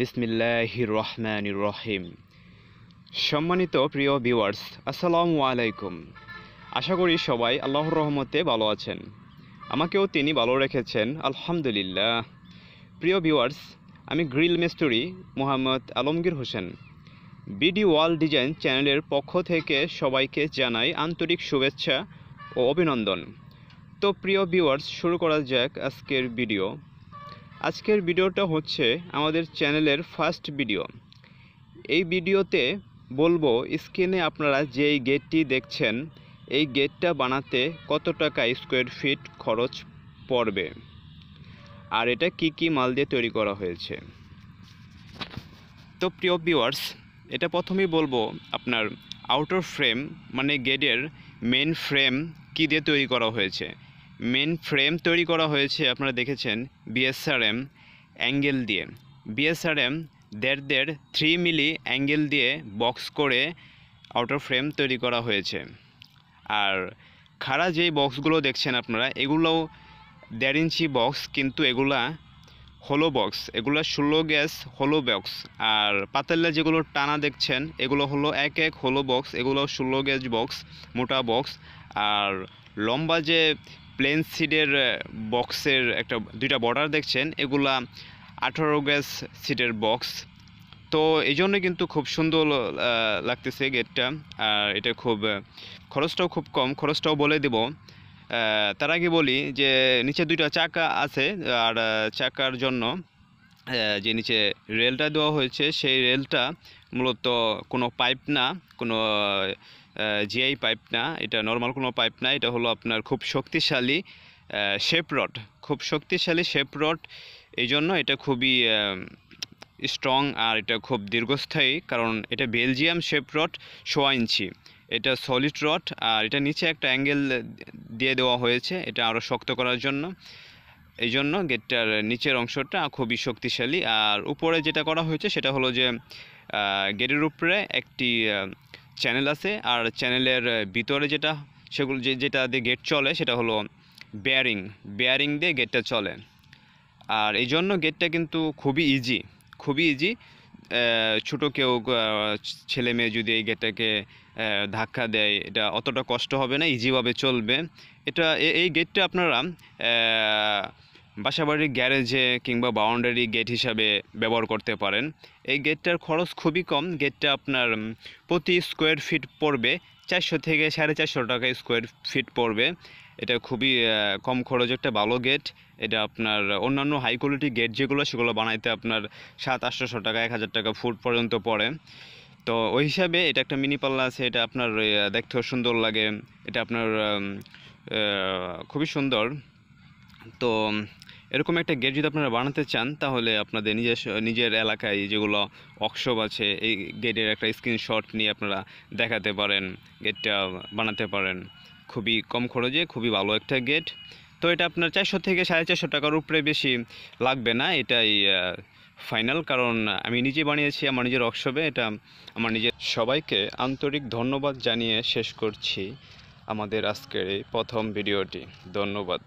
বিসমিল্লাহ রহমান রহিম সম্মানিত প্রিয় ভিউয়ার্স আসসালামু আলাইকুম আশা করি সবাই আল্লাহর রহমতে ভালো আছেন আমাকেও তিনি ভালো রেখেছেন আলহামদুলিল্লাহ প্রিয় ভিউয়ার্স আমি গ্রিল মিস্টরি Mohammad Alamgir Hossain BD wall design চ্যানেলের পক্ষ থেকে সবাইকে জানাই আন্তরিক শুভেচ্ছা ও অভিনন্দন তো প্রিয় ভিউয়ার্স শুরু করা যাক আজকের ভিডিও আজকের ভিডিওটা হচ্ছে আমাদের চ্যানেলের ফার্স্ট ভিডিও এই ভিডিওতে বলবো স্ক্রিনে আপনারা যেই গেটটি দেখছেন এই গেটটা বানাতে কত টাকা স্কোয়ার ফিট খরচ পড়বে আর এটা কি কি মাল দিয়ে তৈরি করা হয়েছে তো প্রিয় ভিওয়ার্স এটা প্রথমেই বলবো আপনার আউটার ফ্রেম মানে গেটের মেন ফ্রেম কী দিয়ে তৈরি করা হয়েছে মেন ফ্রেম তৈরি করা হয়েছে আপনারা দেখেছেন বিএসআরএম অ্যাঙ্গেল দিয়ে বিএসআরএম দেড় দেড় থ্রি মিলি অ্যাঙ্গেল দিয়ে বক্স করে আউটার ফ্রেম তৈরি করা হয়েছে আর খাড়া যেই বক্সগুলো দেখছেন আপনারা এগুলোও দেড় ইঞ্চি বক্স কিন্তু এগুলা হোলো বক্স এগুলো ষোলো গ্যাস হোলো বক্স আর পাতাল্লা যেগুলো টানা দেখছেন এগুলো হলো এক এক হোলো বক্স এগুলো ষোলো গ্যাস বক্স মোটা বক্স আর লম্বা যে প্লেন সিডের বক্সের একটা দুইটা বর্ডার দেখছেন এগুলা আঠারো গ্যাস সিডের বক্স তো এই জন্য কিন্তু খুব সুন্দর লাগতেছে গেটটা আর এটা খুব খরচটাও খুব কম খরচটাও বলে দেব তার আগে বলি যে নিচে দুইটা চাকা আছে আর চাকার জন্য যে নিচে রেলটা দেওয়া হয়েছে সেই রেলটা মূলত কোনো পাইপ না কোনো জিআই পাইপ না এটা নর্মাল কোনো পাইপ না এটা হলো আপনার খুব শক্তিশালী শেপরড খুব শক্তিশালী শেপরড এই জন্য এটা খুবই স্ট্রং আর এটা খুব দীর্ঘস্থায়ী কারণ এটা বেলজিয়াম শেপরড সোয়া ইঞ্চি এটা সলিড রড আর এটা নিচে একটা অ্যাঙ্গেল দিয়ে দেওয়া হয়েছে এটা আরও শক্ত করার জন্য এই জন্য গেটটার নিচের অংশটা খুবই শক্তিশালী আর উপরে যেটা করা হয়েছে সেটা হলো যে গেটের উপরে একটি চ্যানেল আছে আর চ্যানেলের ভিতরে যেটা সেগুলো যে যেটা দিয়ে গেট চলে সেটা হলো বেয়ারিং বেয়ারিং দিয়ে গেটটা চলে আর এই জন্য গেটটা কিন্তু খুবই ইজি খুবই ইজি ছোটো কেউ ছেলে মেয়ে যদি এই গেটটাকে ধাক্কা দেয় এটা অতটা কষ্ট হবে না ইজিভাবে চলবে এটা এই গেটটা আপনারা বাসাবাড়ির গ্যারেজে কিংবা বাউন্ডারি গেট হিসাবে ব্যবহার করতে পারেন এই গেটটার খরচ খুবই কম গেটটা আপনার প্রতি স্কোয়ার ফিট পড়বে চারশো থেকে সাড়ে চারশো টাকা স্কোয়ার ফিট পড়বে এটা খুবই কম খরচ একটা ভালো গেট এটা আপনার অন্যান্য হাই কোয়ালিটি গেট যেগুলো সেগুলো বানাইতে আপনার সাত আটশোশো টাকা এক হাজার টাকা ফুট পর্যন্ত পড়ে তো ওই হিসাবে এটা একটা মিনি পাল্লা আছে এটা আপনার দেখতেও সুন্দর লাগে এটা আপনার খুবই সুন্দর তো এরকম একটা গেট যদি আপনারা বানাতে চান তাহলে আপনাদের নিজের নিজের এলাকায় যেগুলো অক্সব আছে এই গেটের একটা স্ক্রিনশট নিয়ে আপনারা দেখাতে পারেন গেটটা বানাতে পারেন খুবই কম খরচে খুবই ভালো একটা গেট তো এটা আপনার চারশো থেকে সাড়ে চারশো টাকার উপরে বেশি লাগবে না এটাই ফাইনাল কারণ আমি নিজে বানিয়েছি আমার নিজের অক্সবে এটা আমার নিজের সবাইকে আন্তরিক ধন্যবাদ জানিয়ে শেষ করছি আমাদের আজকের এই প্রথম ভিডিওটি ধন্যবাদ